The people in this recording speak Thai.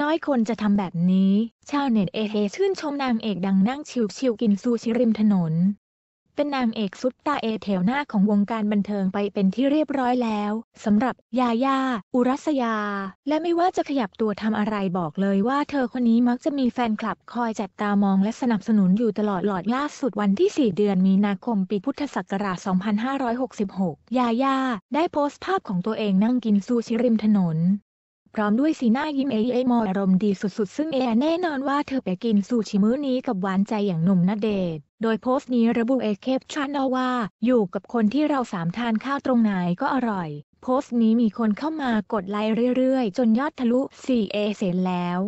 น้อยคนจะทำแบบนี้ ชาวเน็ตเอเฮชื่นชมนางเอกดังนั่งชิวๆกินซูชิริมถนน เป็นนางเอกซุปตาเอเถวหน้าของวงการบันเทิงไปเป็นที่เรียบร้อยแล้ว สำหรับยาย่า อุรัสยา และไม่ว่าจะขยับตัวทำอะไรบอกเลยว่าเธอคนนี้มักจะมีแฟนคลับคอยจับตามองและสนับสนุนอยู่ตลอดหลอดล่าสุดวันที่ 4 เดือนมีนาคมปีพุทธศักราช 2566ยาย่าได้โพสต์ภาพของตัวเองนั่งกินซูชิริมถนนพร้อมด้วยสีหน้ายิ้มเอเอมออารมณ์ดีสุดๆ ซึ่งเอแน่นอนว่าเธอไปกินซูชิมื้อนี้กับหวานใจอย่างหนุ่มนเดช โดยโพสต์นี้ระบุเอเคปชันเอาว่า อยู่กับคนที่เราสามทานข้าวตรงไหนก็อร่อย โพสต์นี้มีคนเข้ามากดไลค์เรื่อยๆ จนยอดทะลุ 4A เสนแล้ว